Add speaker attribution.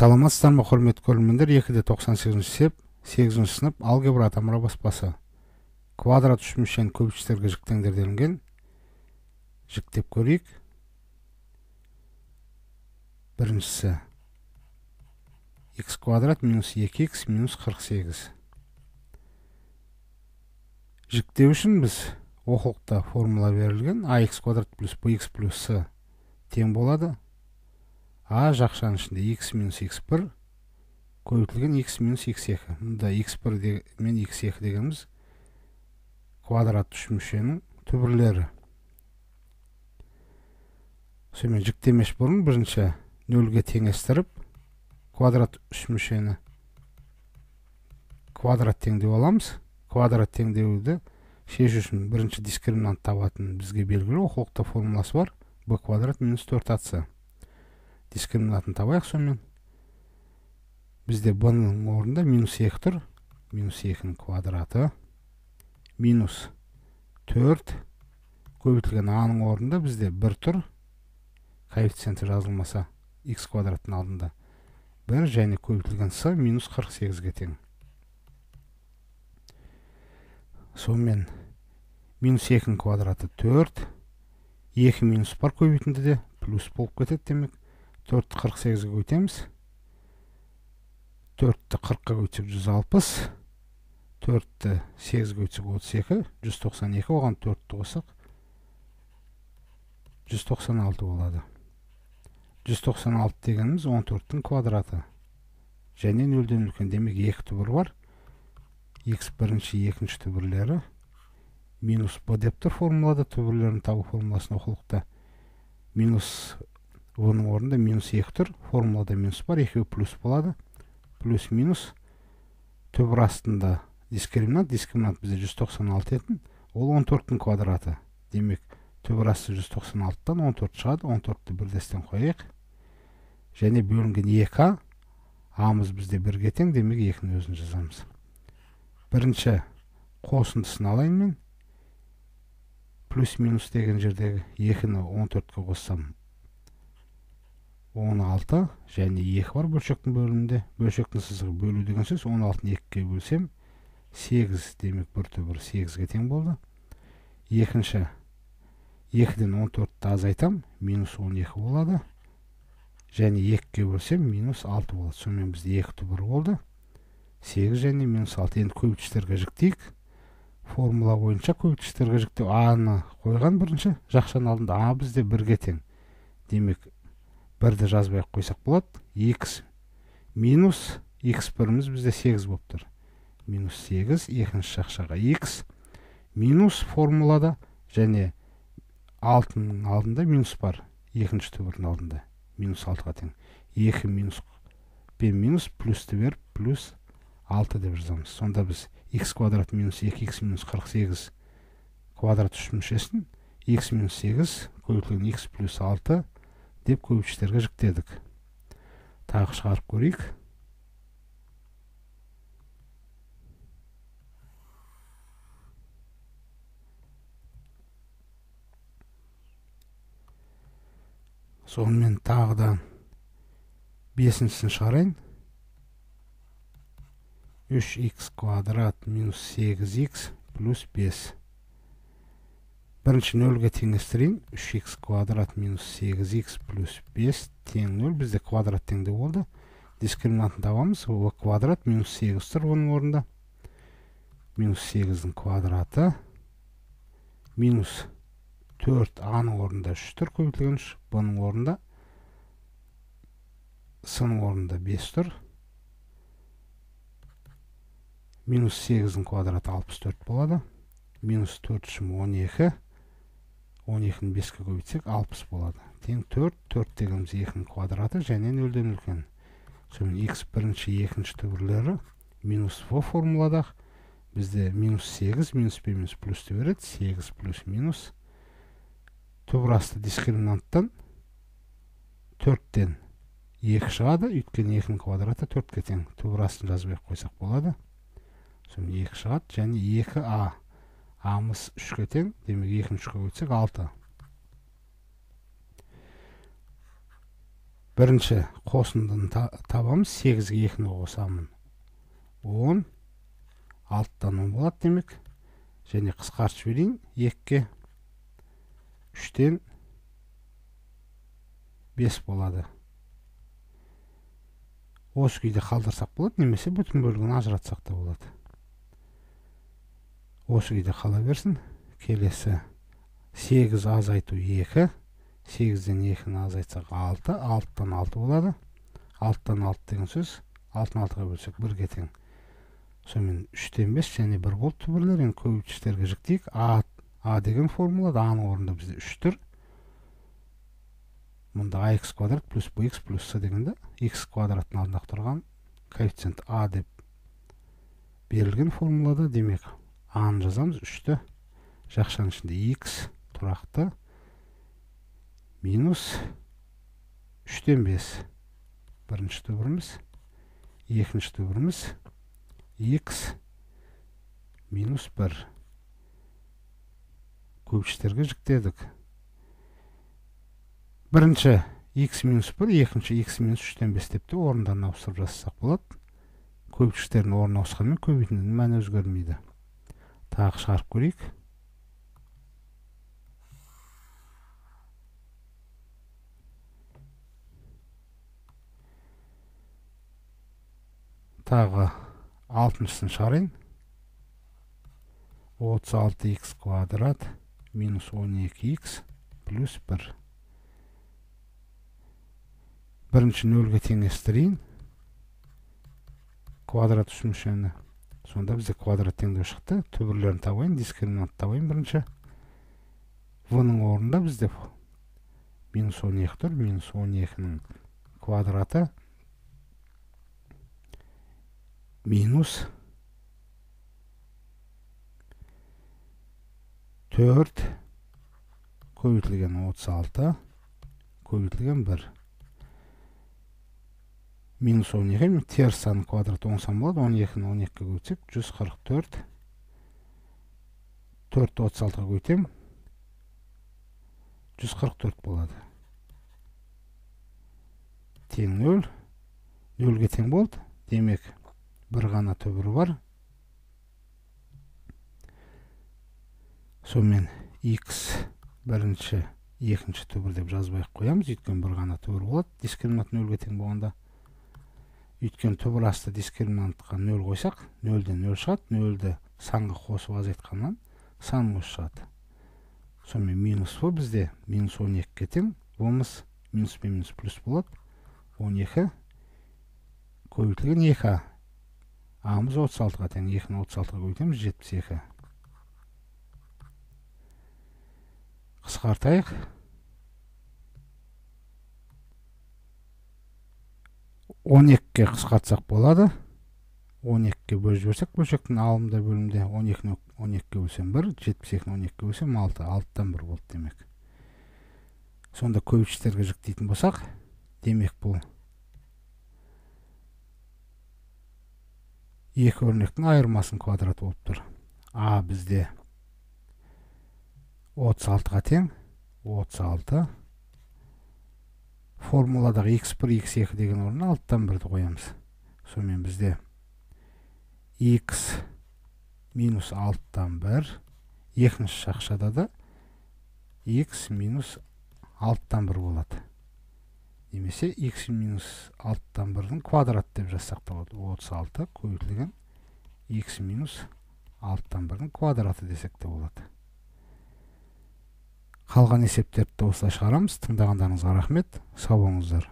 Speaker 1: саламатсыздар ма құрметті көрермендер екі де тоқсан сегізінші сеп сегізінші сынып алгебра атамұра баспасы квадрат үш мүшені көбейтіштерге жіктеңдер делінген жіктеп көрейік біріншісі x квадрат минус 2x минус 48 жіктеу үшін біз оқулықта формула берілген ax квадрат плюс bx плюс тең болады а жақшаның ішінде x минус x бір көбейтілген x минус x екі Мұнда x бір мен x екі дегеніміз квадрат үш түбірлері сонымен жіктемеш бұрын бірінші нөлге теңестіріп квадрат үш квадрат теңдеу аламыз квадрат теңдеуді шешу үшін бірінші дискриминант табатын бізге белгілі оқулықта формуласы бар b квадрат минус төрт ac дискриминатын табайық сонымен бізде бұның ның орнында минус екі тұр минус екінің квадраты минус төрт көбейтілген аның ның орнында бізде бір тұр коэффициенті жазылмаса x квадраттың алдында бір және көбейтілген с минус қырық сегізге тең сонымен минус екінің квадраты төрт, екі минус бар көбейтінде де плюс болып кетеді демек төртті қырық сегізге өтеміз төртті қырыққа өтсек жүз алпыс төртті сегізге өтсек отыз екі жүз тоқсан екі оған төртті қоссақ жүз тоқсан алты болады жүз тоқсан алты дегеніміз он төрттің квадраты және нөлден үлкен демек екі түбір бар х бірінші екінші түбірлері минус б деп тұр формулада түбірлерін табу формуласын оқылықта минус оның орында минус 2 тұр формулада минус бар екеуі плюс болады плюс минус түбір астында дискриминант дискриминант бізде 196 етін ол 14-тің квадраты демек түбір асты 196-тан 14 шығады 14-ті бірдестен қояйық және бөлінген 2а амыз бізде бірге тең демек екінің өзін жазамыз бірінші қосындысын алайын мен плюс минус деген жердегі екіні 14-ке қоссам 16 және 2 бар бөлшектің бөлімінде бөлшектің сызығы бөлу деген сөз 16-ны 2-ге бөлсем 8 демек 1-1 8-ге тең болды. Екінші 2-ден 14-ті азайтам, 12 болады. Және 2-ге бөлсем 6 болады. Сонымен бізде 2-ті 1 болды. 8 және 6. Енді көбітшілерге жіктейік. Формула бойынша көбітшілерге жіктеу А-ны қойған бірінші. жақшаның алдында А бізде 1-ге тең. Демек бірді жазбай қойсақ болады x минус x біріміз бізде 8 болып тұр минус 8 екінші шақшаға x минус формулада және алтының алдында минус бар екінші түбірдің алдында минус 6-ға тең 2 минус пен минус плюс беріп плюс 6 деп жазамыз сонда біз x квадрат минус 2x минус 48 квадрат үш x минус 8 көбейтілген x плюс 6 деп көбіштерге жүктедік тағы шығарып көрейік сонымен тағы да бесіншісін шығарайын 3 x квадрат минус 8 x плюс 5 бірінші нөлге теңістірейін 3x квадрат минус 8x плюс 5 тең нөл бізде квадрат теңді олды дискриминантын давамыз Ол квадрат минус 8 тұр бұның орында минус 8-дің квадраты минус 4 аны орында 3 тұр көптілігінш бұның орында сының орында 5 тұр минус 8-дің квадраты 64 болады минус 4 түшім 12 12-ні ке көбейтсек 60 болады тең 4 4 дегеніміз екінің квадраты және нөлден үлкен сонымен x бірінші екінші түбірлері минус в формуладақ бізде минус 8 минус пен минус плюсті береді 8 плюс минус түбір асты дискриминанттан 4-тен 2 шығады өйткені екінің квадраты 4-ке тең түбір астын жазбай ақ қойсақ болады сонымен екі шығады және 2 а амыс үшке тең демек екінші үшке өтсек алты бірінші қосындыны табамыз сегізге екіні қосамын он алтыдан он болады демек және қысқартып жіберейін екіге үштен бес болады осы күйде қалдырсақ болады немесе бүтін бөлігін ажыратсақ та болады осы күйде қала берсін келесі 8 азайту 2 8-ден 2-ні азайтсақ 6 6-тан 6 болады 6-тан 6 деген сөз 6-ны 6-ға бөлсек 1-ге тең сонымен үштен 5 және бір болды түбірлер енді көбейткіштерге жіктейік а, а деген формулада аның орнында бізде 3 тұр мұнда ax квадрат плюс bx плюс c дегенде x квадраттың алдында тұрған коэффициент а деп берілген формулада демек а-ны жазамыз үшті жақшаның ішінде x тұрақты минус үштен бес бірінші түбіріміз екінші түбіріміз x минус бір көпшіктерге жіктедік бірінші x минус бір екінші x минус үштен бес деп те орындарын ауыстырып жазсақ болады көпшіктердің орны ауысқанымен көбейтіндінің мәні өзгермейді тағы шығарып көрейік тағы алтыншысын шығарайын 36х квадрат минус 12х плюс 1 бірінші нөлге теңестірейін квадрат үшін сонда бізде квадрат теңдеу шықты түбірлерін табайын дискриминант табайын бірінші в ның орнында бізде минус он екі тұр минус он екінің квадраты минус төрт көбейтілген отыз алты көбейтілген бір минус оң өнім тері сан квадрат оң сан болады 12-ні 12-ге көтсеп 144 4-ті 36-ға көтейім 144 болады тең 0 0-ге тең болды демек бір ғана түбірі бар Сонымен x бірінші екінші 2 түбір деп жазбайық қоямыз, үйткен бір ғана түбірі болады. Дискриминант 0-ге тең болғанда өйткені түбір асты дискриминантқа нөл қойсақ нөлден нөл шығады нөлді санға қосып азайтқаннан сан өз шығады сонымен минус в бізде минус он екіге тең болмыс минус пен минус плюс болады он екі көбейтілген екі а амыз отыз алтыға тең екіні отыз алтыға көбейтеміз жетпіс екі қысқартайық 12-ке қысқартсақ болады. 12-ке бөліп жіберсек, бөлшектің алымда бөлімде 12-ні 12-ге бөлсем 1, 72-ні 12-ге бөлсем 6, 6-тан 1 болды демек. Сонда көпшіктерге жүктейтін болсақ, демек бұл екі өрнектің айырмасын квадрат болып тұр. А бізде 36-ға тең 36 формуладағы x1 x2 деген орнына алттан бірді қоямыз сонымен бізде x минус алттан бір екінші шақшада да x минус алттан бір болады немесе x минус алттан бірдің квадрат деп жазсақ та болады 36 алты көбейтілген x минус алттан бірдің квадраты десек те болады қалған есептерді осылай шығарамыз тыңдағандарыңызға рахмет сау болыңыздар